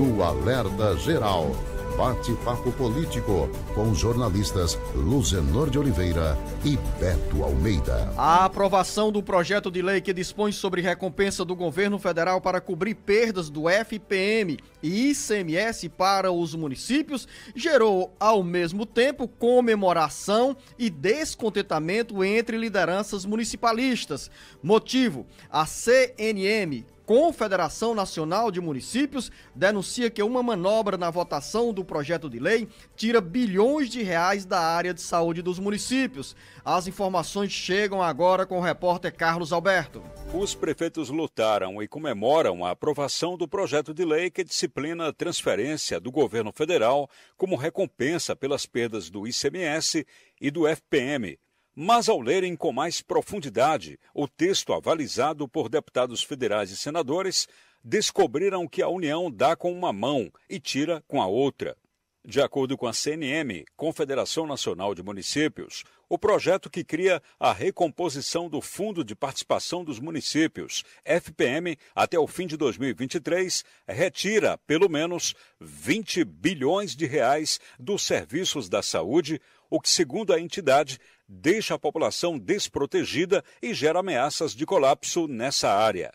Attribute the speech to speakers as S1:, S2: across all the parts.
S1: no Alerta Geral. Bate-papo político com os jornalistas Luzenor de Oliveira e Beto Almeida.
S2: A aprovação do projeto de lei que dispõe sobre recompensa do governo federal para cobrir perdas do FPM e ICMS para os municípios gerou, ao mesmo tempo, comemoração e descontentamento entre lideranças municipalistas. Motivo: a CNM Confederação Nacional de Municípios denuncia que uma manobra na votação do projeto de lei tira bilhões de reais da área de saúde dos municípios. As informações chegam agora com o repórter Carlos Alberto.
S1: Os prefeitos lutaram e comemoram a aprovação do projeto de lei que disciplina a transferência do governo federal como recompensa pelas perdas do ICMS e do FPM mas ao lerem com mais profundidade o texto avalizado por deputados federais e senadores, descobriram que a União dá com uma mão e tira com a outra. De acordo com a CNM, Confederação Nacional de Municípios, o projeto que cria a recomposição do Fundo de Participação dos Municípios, FPM, até o fim de 2023, retira pelo menos 20 bilhões de reais dos serviços da saúde, o que, segundo a entidade, deixa a população desprotegida e gera ameaças de colapso nessa área.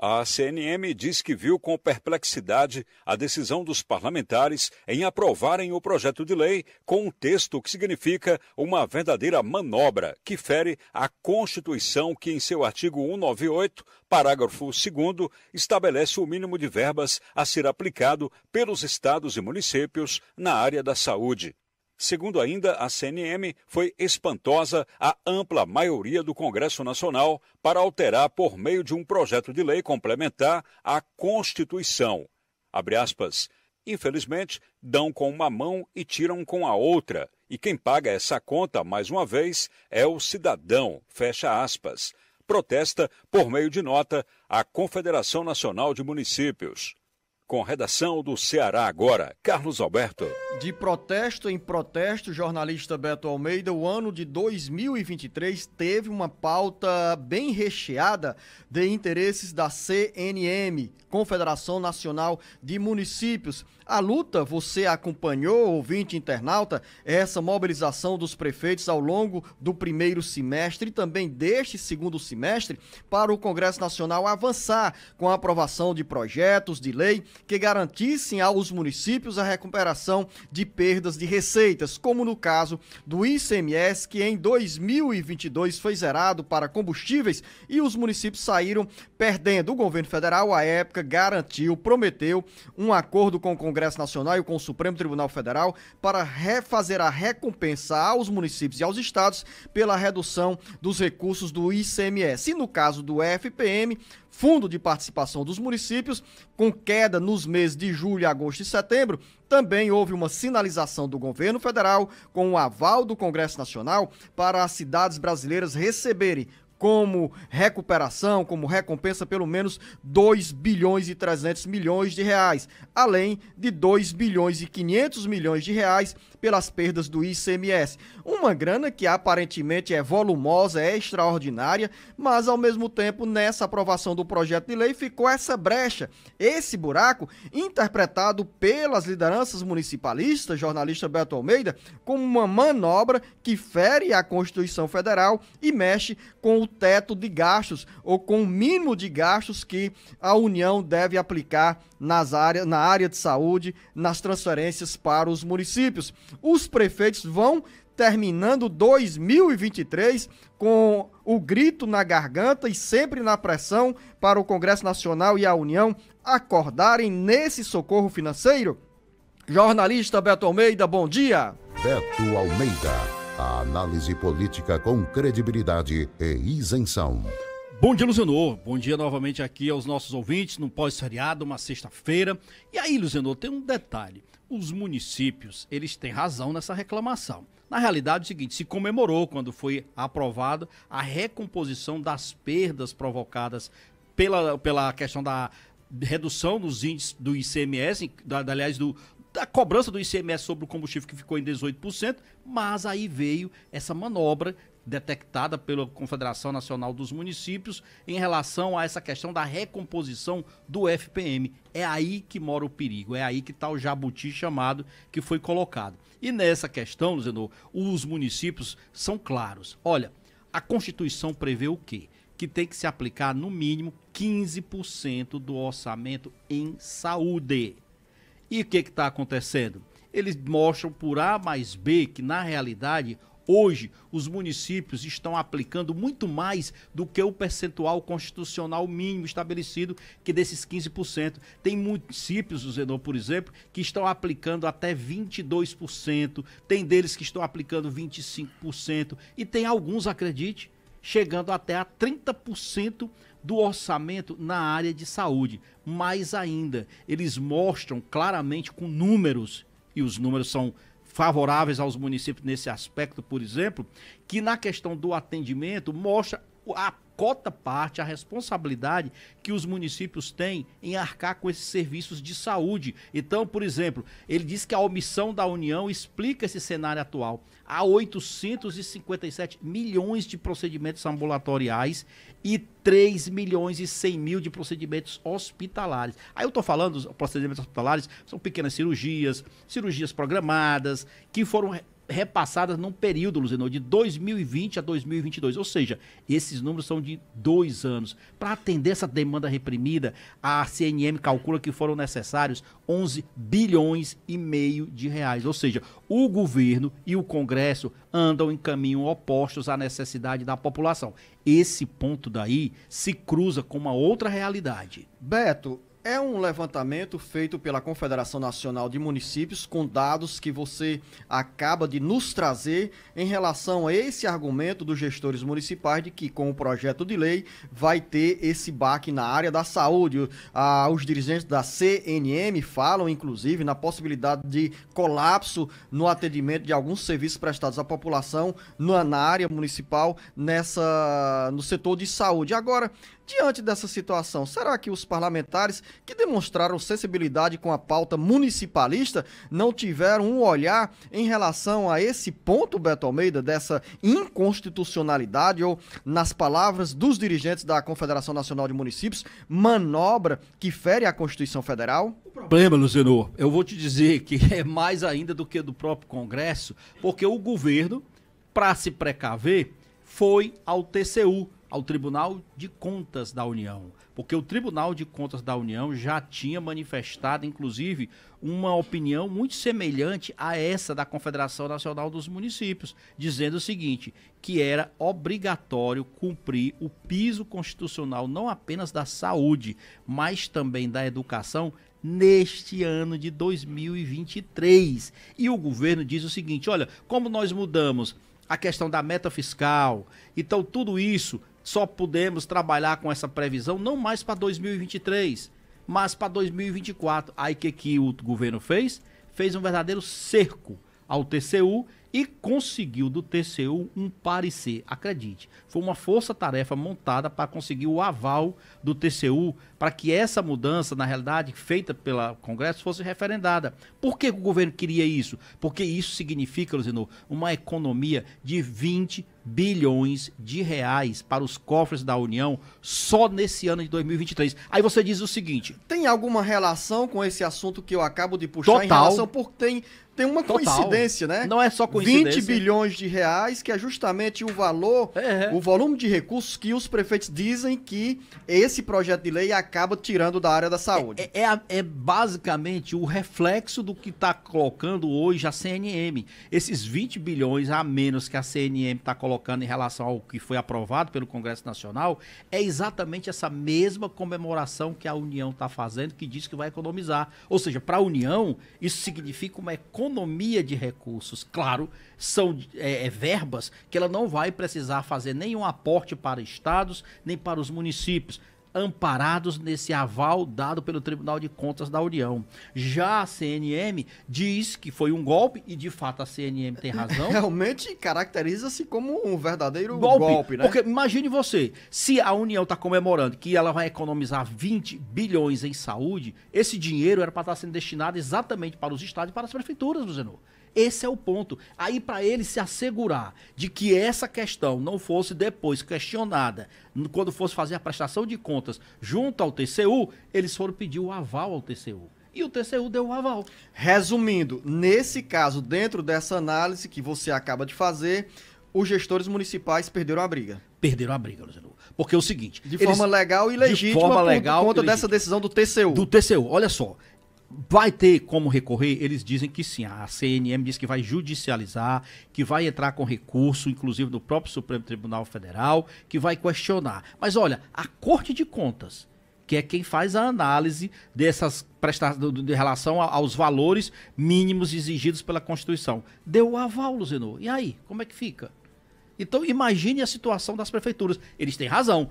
S1: A CNM diz que viu com perplexidade a decisão dos parlamentares em aprovarem o projeto de lei com um texto que significa uma verdadeira manobra que fere a Constituição, que em seu artigo 198, parágrafo 2, estabelece o mínimo de verbas a ser aplicado pelos estados e municípios na área da saúde. Segundo ainda a CNM, foi espantosa a ampla maioria do Congresso Nacional para alterar, por meio de um projeto de lei complementar, a Constituição. Abre aspas. Infelizmente, dão com uma mão e tiram com a outra. E quem paga essa conta, mais uma vez, é o cidadão. Fecha aspas. Protesta, por meio de nota, a Confederação Nacional de Municípios com a redação do Ceará Agora, Carlos Alberto.
S2: De protesto em protesto, jornalista Beto Almeida, o ano de 2023 teve uma pauta bem recheada de interesses da CNM, Confederação Nacional de Municípios. A luta, você acompanhou, ouvinte internauta, é essa mobilização dos prefeitos ao longo do primeiro semestre e também deste segundo semestre para o Congresso Nacional avançar com a aprovação de projetos de lei que garantissem aos municípios a recuperação de perdas de receitas, como no caso do ICMS, que em 2022 foi zerado para combustíveis e os municípios saíram perdendo. O governo federal, à época, garantiu, prometeu um acordo com o Congresso Nacional e com o Supremo Tribunal Federal para refazer a recompensa aos municípios e aos estados pela redução dos recursos do ICMS. E no caso do FPM, Fundo de Participação dos Municípios, com queda nos meses de julho, agosto e setembro, também houve uma sinalização do governo federal com o aval do Congresso Nacional para as cidades brasileiras receberem como recuperação, como recompensa, pelo menos 2 bilhões e 300 milhões de reais, além de 2 bilhões e 500 milhões de reais pelas perdas do ICMS. Uma grana que aparentemente é volumosa, é extraordinária, mas ao mesmo tempo nessa aprovação do projeto de lei ficou essa brecha, esse buraco interpretado pelas lideranças municipalistas, jornalista Beto Almeida, como uma manobra que fere a Constituição Federal e mexe com o teto de gastos ou com o mínimo de gastos que a União deve aplicar nas áreas, na área de saúde, nas transferências para os municípios os prefeitos vão terminando 2023 com o grito na garganta e sempre na pressão para o Congresso Nacional e a União acordarem nesse socorro financeiro? Jornalista Beto Almeida, bom dia.
S1: Beto Almeida, a análise política com credibilidade e isenção. Bom dia, Luzenor. Bom dia novamente
S3: aqui aos nossos ouvintes, no pós-feriado, uma sexta-feira. E aí, Luzenor, tem um detalhe. Os municípios, eles têm razão nessa reclamação. Na realidade, é o seguinte, se comemorou quando foi aprovada a recomposição das perdas provocadas pela, pela questão da redução dos índices do ICMS, da, aliás, do, da cobrança do ICMS sobre o combustível que ficou em 18%, mas aí veio essa manobra detectada pela Confederação Nacional dos Municípios em relação a essa questão da recomposição do FPM. É aí que mora o perigo, é aí que está o jabuti chamado que foi colocado. E nessa questão, Luzenor, os municípios são claros. Olha, a Constituição prevê o quê? Que tem que se aplicar no mínimo 15% do orçamento em saúde. E o que está acontecendo? Eles mostram por A mais B que, na realidade, Hoje, os municípios estão aplicando muito mais do que o percentual constitucional mínimo estabelecido, que desses 15%. Tem municípios, Zenon, por exemplo, que estão aplicando até 22%, tem deles que estão aplicando 25%, e tem alguns, acredite, chegando até a 30% do orçamento na área de saúde. Mais ainda, eles mostram claramente com números, e os números são favoráveis aos municípios nesse aspecto, por exemplo, que na questão do atendimento mostra a cota parte, a responsabilidade que os municípios têm em arcar com esses serviços de saúde. Então, por exemplo, ele diz que a omissão da União explica esse cenário atual. Há 857 milhões de procedimentos ambulatoriais e 3 milhões e 100 mil de procedimentos hospitalares. Aí eu estou falando, os procedimentos hospitalares são pequenas cirurgias, cirurgias programadas, que foram repassadas num período, Luzino, de 2020 a 2022. Ou seja, esses números são de dois anos. Para atender essa demanda reprimida, a CNM calcula que foram necessários 11 bilhões e meio de reais. Ou seja, o governo e o Congresso andam em caminho opostos à necessidade da população. Esse ponto daí se cruza com uma outra realidade. Beto, é um levantamento feito pela Confederação Nacional de Municípios
S2: com dados que você acaba de nos trazer em relação a esse argumento dos gestores municipais de que com o projeto de lei vai ter esse baque na área da saúde. Ah, os dirigentes da CNM falam, inclusive, na possibilidade de colapso no atendimento de alguns serviços prestados à população na área municipal nessa no setor de saúde. Agora, Diante dessa situação, será que os parlamentares que demonstraram sensibilidade com a pauta municipalista não tiveram um olhar em relação a esse ponto, Beto Almeida, dessa inconstitucionalidade ou, nas palavras dos dirigentes da Confederação Nacional de Municípios,
S3: manobra que fere a Constituição Federal? O problema, Luciano, eu vou te dizer que é mais ainda do que do próprio Congresso, porque o governo, para se precaver, foi ao TCU ao Tribunal de Contas da União, porque o Tribunal de Contas da União já tinha manifestado, inclusive, uma opinião muito semelhante a essa da Confederação Nacional dos Municípios, dizendo o seguinte: que era obrigatório cumprir o piso constitucional não apenas da saúde, mas também da educação neste ano de 2023. E o governo diz o seguinte: olha, como nós mudamos a questão da meta fiscal. Então, tudo isso só podemos trabalhar com essa previsão não mais para 2023, mas para 2024. Aí o que, que o governo fez? Fez um verdadeiro cerco ao TCU e conseguiu do TCU um parecer. Acredite, foi uma força-tarefa montada para conseguir o aval do TCU para que essa mudança, na realidade, feita pelo Congresso, fosse referendada. Por que o governo queria isso? Porque isso significa, Luzinor, uma economia de 20 bilhões de reais para os cofres da União só nesse ano de 2023. Aí você diz o seguinte:
S2: tem alguma relação com esse assunto que eu acabo de puxar total, em relação porque tem tem uma Total. coincidência, né? Não é só coincidência. 20 bilhões de reais, que é justamente o valor, é, é. o volume de recursos que os prefeitos dizem que esse projeto de lei acaba tirando da área da saúde.
S3: É, é, é, é basicamente o reflexo do que está colocando hoje a CNM. Esses 20 bilhões a menos que a CNM está colocando em relação ao que foi aprovado pelo Congresso Nacional, é exatamente essa mesma comemoração que a União está fazendo, que diz que vai economizar. Ou seja, para a União, isso significa uma economia economia de recursos. Claro, são é, é, verbas que ela não vai precisar fazer nenhum aporte para estados nem para os municípios amparados nesse aval dado pelo Tribunal de Contas da União. Já a CNM diz que foi um golpe e de fato a CNM tem razão.
S2: Realmente
S3: caracteriza-se como um verdadeiro golpe, golpe, né? Porque imagine você, se a União está comemorando que ela vai economizar 20 bilhões em saúde, esse dinheiro era para estar tá sendo destinado exatamente para os estados e para as prefeituras, Luzenor. Esse é o ponto. Aí, para ele se assegurar de que essa questão não fosse depois questionada, quando fosse fazer a prestação de contas junto ao TCU, eles foram pedir o aval ao TCU. E o TCU deu o aval. Resumindo,
S2: nesse caso, dentro dessa análise que você acaba de fazer, os gestores
S3: municipais perderam a briga. Perderam a briga, Luciano. Porque é o seguinte. De eles, forma legal e legítima, de forma legal por conta dessa decisão do TCU. Do TCU. Olha só. Vai ter como recorrer? Eles dizem que sim. A CNM diz que vai judicializar, que vai entrar com recurso, inclusive do próprio Supremo Tribunal Federal, que vai questionar. Mas olha, a Corte de Contas, que é quem faz a análise dessas prestações de relação aos valores mínimos exigidos pela Constituição, deu o aval, Luzenor. E aí, como é que fica? Então imagine a situação das prefeituras. Eles têm razão.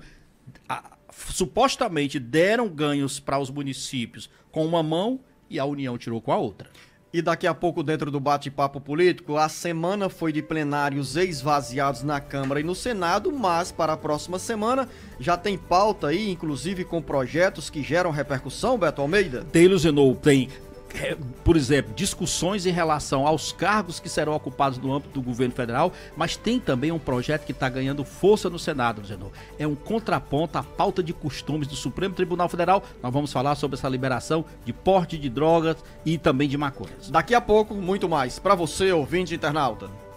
S3: A, supostamente deram ganhos para os municípios com uma mão e a União tirou com a outra. E daqui
S2: a pouco, dentro do bate-papo político, a semana foi de plenários esvaziados na Câmara e no Senado, mas para a próxima semana já tem pauta aí, inclusive com projetos que geram repercussão, Beto Almeida?
S3: Taylor Luzenou, tem é, por exemplo, discussões em relação aos cargos que serão ocupados no âmbito do governo federal, mas tem também um projeto que está ganhando força no Senado, Genor. É um contraponto à pauta de costumes do Supremo Tribunal Federal. Nós vamos falar sobre essa liberação de porte de drogas e também de maconhas. Daqui a pouco, muito mais. Para você, ouvinte internauta.